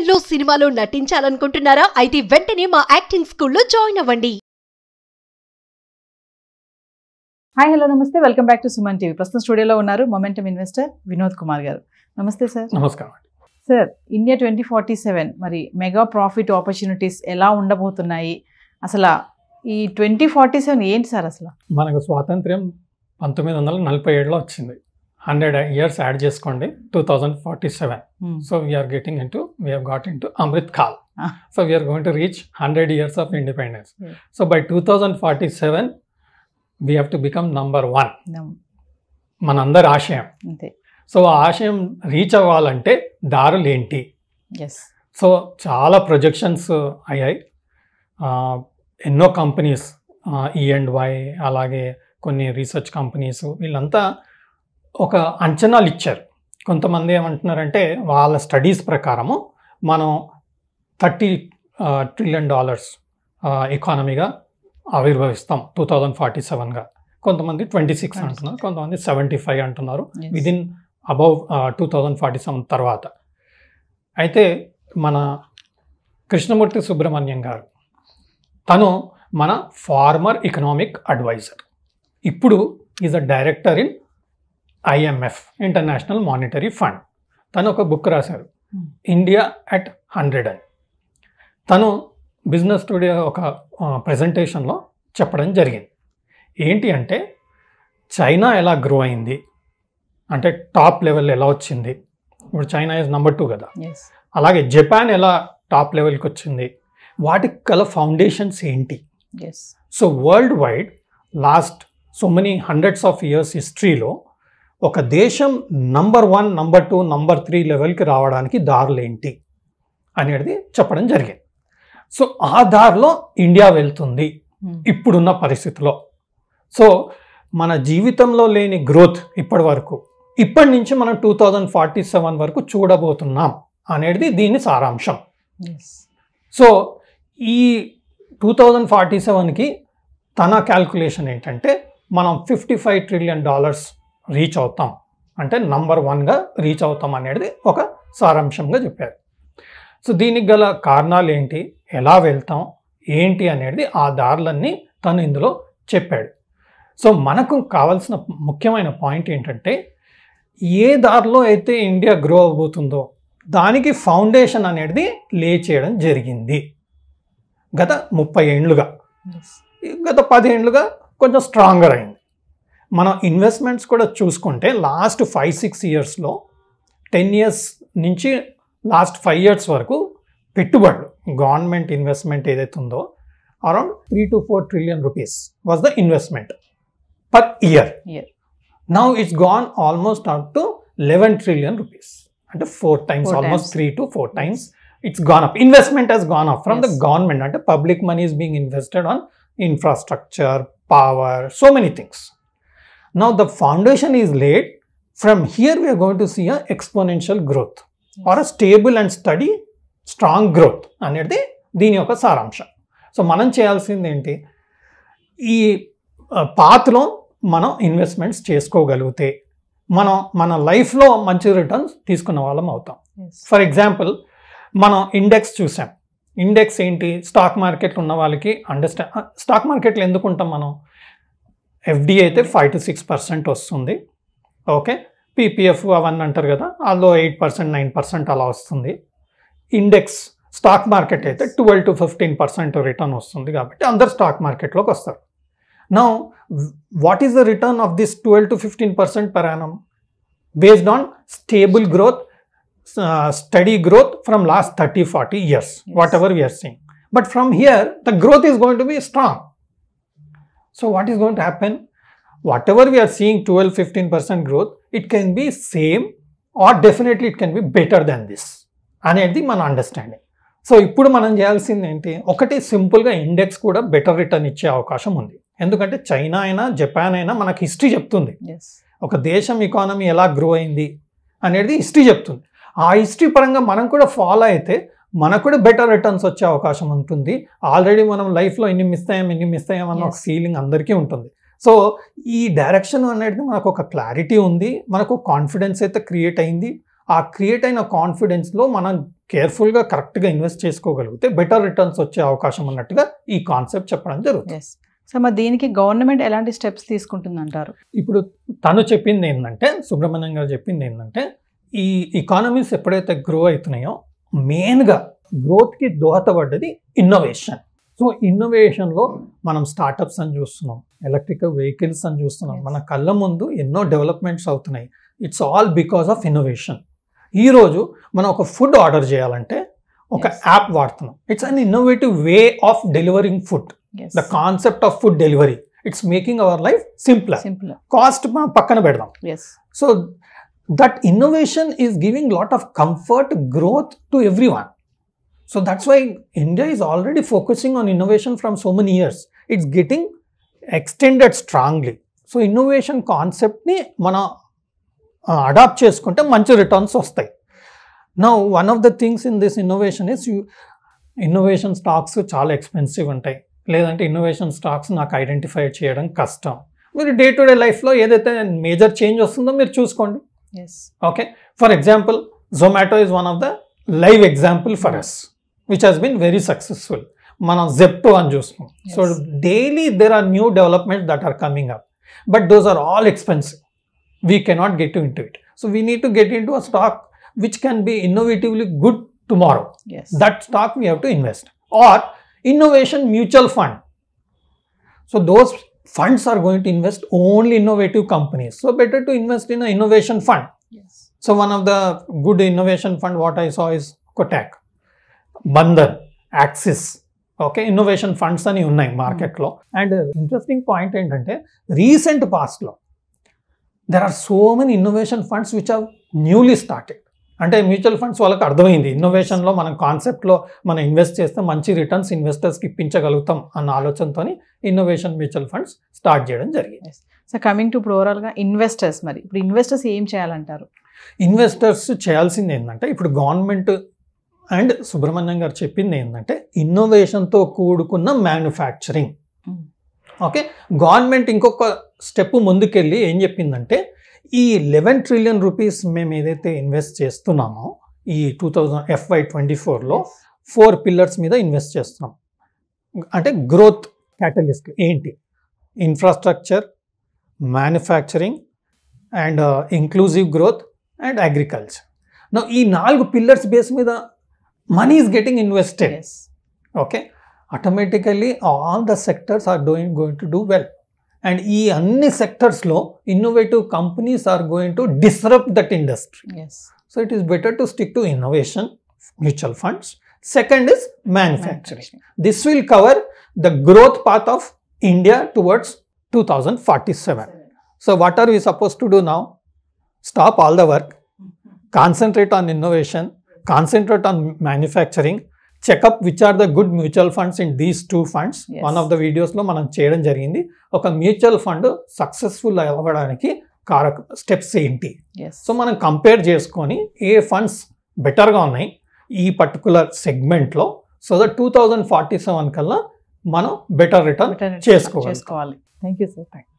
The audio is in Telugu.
ఎల్లో సినిమాలో నటించాలనుకుంటున్నారా అయితే వెంటనే మా యాక్టింగ్ స్కూల్లో జాయిన్ అవ్వండి హాయ్ హలో నమస్తే welcome back to Suman TV ప్రస్తుతం స్టూడియోలో ఉన్నారు మొమెంటమ్ ఇన్వెస్టర్ వినోద్ కుమార్ గారు నమస్తే సార్ నమస్కారం sir India twenty forty seven మరి మెగా ప్రాఫిట్ ఆపర్చునిటీస్ ఎలా ఉండబోతున్నాయి అసలు ఈ ట్వంటీ ఫార్టీ సెవెన్ ఏంటి సార్ అసలు మనకు స్వాతంత్ర్యం పంతొమ్మిది వందల నలభై ఏడులో వచ్చింది హండ్రెడ్ ఇయర్స్ యాడ్ చేసుకోండి two thousand forty seven hmm. So we're getting into we're got into Amrit Kaal so we're going to reach hundred years of independence so by two thousand forty seven we have to become number one మనందరి ఆశయం సో ఆ ఆశయం రీచ్ అవ్వాలంటే దారులు ఏంటి సో చాలా ప్రొజెక్షన్స్ అయ్యాయి ఎన్నో కంపెనీస్ ఈఎండ్ వై అలాగే కొన్ని రీసెర్చ్ కంపెనీస్ వీళ్ళంతా ఒక అంచనాలు ఇచ్చారు కొంతమంది ఏమంటున్నారంటే వాళ్ళ స్టడీస్ ప్రకారము మనం థర్టీ ట్రిలియన్ డాలర్స్ ఎకానమీగా ఆవిర్భవిస్తాం టూ థౌజండ్ ఫార్టీ సెవెన్గా కొంతమంది ట్వంటీ సిక్స్ అంటున్నారు కొంతమంది సెవెంటీ ఫైవ్ అంటున్నారు within above two thousand forty seven తర్వాత అయితే మన కృష్ణమూర్తి సుబ్రహ్మణ్యం గారు తను మన ఫార్మర్ ఎకనామిక్ అడ్వైజర్ ఇప్పుడు is a director in IMF international monetary fund తను ఒక బుక్ రాశారు ఇండియా అట్ హండ్రెడ్ అని తను బిజినెస్ స్టూడియో ఒక ప్రజెంటేషన్లో చెప్పడం జరిగింది ఏంటి అంటే చైనా ఎలా గ్రో అయింది అంటే టాప్ లెవెల్ ఎలా వచ్చింది ఇప్పుడు చైనా ఇస్ నెంబర్ టూ కదా అలాగే జపాన్ ఎలా టాప్ లెవెల్కి వచ్చింది వాటికి గల ఫౌండేషన్స్ ఏంటి so world wide last so many hundreds of years హిస్టరీలో ఒక దేశం number one number two number three లెవెల్కి రావడానికి దారులేంటి అనేది చెప్పడం జరిగింది సో ఆ దారిలో ఇండియా వెళ్తుంది hmm. ఇప్పుడున్న పరిస్థితిలో సో మన జీవితంలో లేని గ్రోత్ ఇప్పటి వరకు ఇప్పటి నుంచి మనం టూ థౌజండ్ ఫార్టీ సెవెన్ వరకు చూడబోతున్నాం అనేది దీని సారాంశం సో ఈ టూ థౌజండ్ ఫార్టీ సెవెన్కి తన క్యాల్కులేషన్ ఏంటంటే మనం fifty five trillion dollars reach అవుతాం అంటే నంబర్ వన్గా రీచ్ అవుతాం అనేది ఒక సారాంశంగా చెప్పారు సో దీనికి గల కారణాలు ఏంటి ఎలా వెళ్తాం ఏంటి అనేది ఆ దారులన్నీ తను ఇందులో చెప్పాడు సో మనకు కావాల్సిన ముఖ్యమైన పాయింట్ ఏంటంటే ఏ దారిలో అయితే ఇండియా గ్రో అవబోతుందో దానికి ఫౌండేషన్ అనేది లే చేయడం జరిగింది గత ముప్పై ఏండ్లుగా గత పది ఏండ్లుగా కొంచెం స్ట్రాంగర్ అయింది మన ఇన్వెస్ట్మెంట్స్ కూడా చూసుకుంటే లాస్ట్ ఫైవ్ సిక్స్ ఇయర్స్లో టెన్ ఇయర్స్ నుంచి లాస్ట్ ఫైవ్ ఇయర్స్ వరకు పెట్టుబడులు గవర్నమెంట్ ఇన్వెస్ట్మెంట్ ఏదైతే ఉందో around three to four trillion rupees was the investment per year now it's gone almost up to eleven trillion rupees అంటే four times almost three to four times it's gone up investment he's gone up from the government అంటే public money is being invested on infrastructure power so many things Now the foundation is laid. From here we are going to see an exponential growth or a stable and steady strong growth అనేది దీని యొక్క సారాంశం సో మనం చేయాల్సింది ఏంటి ఈ పాత్లో మనం ఇన్వెస్ట్మెంట్స్ చేసుకోగలిగితే మనం మన లైఫ్లో మంచి రిటర్న్స్ తీసుకున్న వాళ్ళం అవుతాం ఫర్ ఎగ్జాంపుల్ మనం ఇండెక్స్ చూసాం ఇండెక్స్ ఏంటి స్టాక్ మార్కెట్లు ఉన్న వాళ్ళకి అండర్స్టాండ్ స్టాక్ మార్కెట్లు ఎందుకు ఉంటాం మనం ఎఫ్డి అయితే ఫైవ్ టు సిక్స్ పర్సెంట్ వస్తుంది ఓకే పీపీఎఫ్ అవన్నీ అంటారు కదా అందులో ఎయిట్ పర్సెంట్ నైన్ పర్సెంట్ అలా వస్తుంది ఇండెక్స్ స్టాక్ మార్కెట్ అయితే twelve to fifteen percent return వస్తుంది కాబట్టి అందరు స్టాక్ మార్కెట్లోకి వస్తారు నా what is the return of this twelve to fifteen percent పరాణం based on stable growth steady growth from last thirty forty years whatever we're seeing but from here the growth is going to be strong so what what is going to happen? Whatever we are seeing fifteen percent growth it can be same or definitely it can be better than this అనేది మన అండర్స్టాండింగ్ సో ఇప్పుడు మనం చేయాల్సింది ఏంటి ఒకటి సింపుల్గా ఇండెక్స్ కూడా బెటర్ రిటర్న్ ఇచ్చే అవకాశం ఉంది ఎందుకంటే చైనా అయినా జపాన్ అయినా మనకు హిస్టరీ చెప్తుంది ఒక దేశం ఎకానమీ ఎలా గ్రో అయింది అనేది హిస్టరీ చెప్తుంది ఆ హిస్టరీ పరంగా మనం కూడా ఫాలో అయితే మనకు కూడా బెటర్ రిటర్న్స్ వచ్చే అవకాశం ఉంటుంది ఆల్రెడీ మనం లైఫ్లో ఎన్ని మిస్ అయ్యాం ఎన్ని మిస్ అయ్యాం అన్న ఒక ఫీలింగ్ అందరికీ ఉంటుంది సో ఈ డైరెక్షన్ అనేది మనకు ఒక క్లారిటీ ఉంది మనకు కాన్ఫిడెన్స్ అయితే క్రియేట్ అయింది ఆ క్రియేట్ అయిన కాన్ఫిడెన్స్లో మనం కేర్ఫుల్గా కరెక్ట్గా ఇన్వెస్ట్ చేసుకోగలిగితే బెటర్ రిటర్న్స్ వచ్చే అవకాశం ఉన్నట్టుగా ఈ కాన్సెప్ట్ చెప్పడం జరుగుతుంది సో మరి దీనికి గవర్నమెంట్ ఎలాంటి స్టెప్స్ తీసుకుంటుందంటారు ఇప్పుడు తను చెప్పింది ఏంటంటే సుబ్రహ్మణ్యం గారు చెప్పింది ఏంటంటే ఈ ఎకానమీస్ ఎప్పుడైతే గ్రో అవుతున్నాయో మెయిన్గా గ్రోత్కి దోహదపడ్డది ఇన్నోవేషన్ సో ఇన్నోవేషన్లో మనం స్టార్టప్స్ అని చూస్తున్నాం ఎలక్ట్రికల్ వెహికల్స్ అని చూస్తున్నాం మన కళ్ళ ముందు ఎన్నో డెవలప్మెంట్స్ అవుతున్నాయి it's all because of innovation ఈరోజు మనం ఒక ఫుడ్ ఆర్డర్ చేయాలంటే ఒక యాప్ వాడుతున్నాం it's an innovative way of delivering food the concept of food delivery it's making our life simple simple cost మనం పక్కన పెడదాం so that innovation is giving lot of comfort growth to everyone so that's why India is already focusing on innovation from so many years it's getting extended strongly so innovation కాన్సెప్ట్ని మన అడాప్ట్ చేసుకుంటే మంచి రిటర్న్స్ వస్తాయి నా one of the things in this innovation is you innovation stocks చాలా ఎక్స్పెన్సివ్ ఉంటాయి లేదంటే ఇన్నోవేషన్ స్టాక్స్ నాకు ఐడెంటిఫై చేయడం కష్టం మీరు డే టు డే లైఫ్లో ఏదైతే మేజర్ చేంజ్ వస్తుందో మీరు చూసుకోండి Yes. Okay. For example, Zomato is one of the live example for us, which has been very successful. Mana Zepto and So daily there are new developments that are coming up. But those are all expensive. We cannot get into it. So we need to get into a stock which can be innovatively good tomorrow. Yes. That stock we have to invest. Or innovation mutual fund. So those funds are going to invest only innovative companies. So better to invest in an innovation fund. Yes. So one of the good innovation fund what I saw is Kotak, Bandhan, Axis okay innovation funds అని ఉన్నాయి మార్కెట్లో అండ్ ఇంట్రెస్టింగ్ పాయింట్ ఏంటంటే రీసెంట్ పాస్ట్లో there are so many innovation funds which are newly started అంటే మ్యూచువల్ ఫండ్స్ వాళ్ళకి అర్థమైంది ఇన్నోవేషన్లో మనం కాన్సెప్ట్లో మనం ఇన్వెస్ట్ చేస్తే మంచి రిటర్న్స్ ఇన్వెస్టర్స్కి ఇప్పించగలుగుతాం అన్న ఆలోచనతో ఇన్నోవేషన్ మ్యూచువల్ ఫండ్స్ స్టార్ట్ చేయడం జరిగింది సో కమింగ్ టు ఇప్పుడు ఓవరాల్గా ఇన్వెస్టర్స్ మరి ఇప్పుడు ఇన్వెస్టర్స్ ఏం చేయాలంటారు ఇన్వెస్టర్స్ చేయాల్సింది ఏంటంటే ఇప్పుడు గవర్నమెంట్ అండ్ సుబ్రహ్మణ్యం గారు చెప్పింది ఏంటంటే ఇన్నోవేషన్తో కూడుకున్న మ్యానుఫ్యాక్చరింగ్ ఓకే గవర్నమెంట్ ఇంకొక స్టెప్ ముందుకెళ్ళి ఏం చెప్పిందంటే ఈ లెవెన్ ట్రిలియన్ రూపీస్ మేము ఏదైతే ఇన్వెస్ట్ చేస్తున్నామో ఈ టూ థౌజండ్ ఎఫ్ఐ ట్వంటీ ఫోర్లో ఫోర్ పిల్లర్స్ మీద ఇన్వెస్ట్ చేస్తున్నాం అంటే గ్రోత్ క్యాటలిస్ట్ ఏంటి infrastructure manufacturing and inclusive growth and agriculture నా ఈ నాలుగు పిల్లర్స్ బేస్ మీద money is getting invested okay automatically all the sectors are doing going to do well And ఈ అన్ని సెక్టర్స్లో innovative companies are going to disrupt that industry so it is better to stick to innovation mutual funds second is manufacturing this will cover the growth path of India towards two thousand forty seven so what are we suppose to do now stop all the work concentrate on innovation concentrate on manufacturing checkup which are the good mutual funds in these two funds one of the వీడియోస్లో మనం చేయడం జరిగింది ఒక మ్యూచువల్ ఫండ్ సక్సెస్ఫుల్ అవ్వడానికి కారక స్టెప్స్ ఏంటి సో మనం కంపేర్ చేసుకొని ఏ ఫండ్స్ బెటర్గా ఉన్నాయి ఈ పర్టికులర్ సెగ్మెంట్లో so that two thousand forty seven కల్లా మనం బెటర్ రిటర్న్ చేసుకోవాలి థ్యాంక్ యూ సార్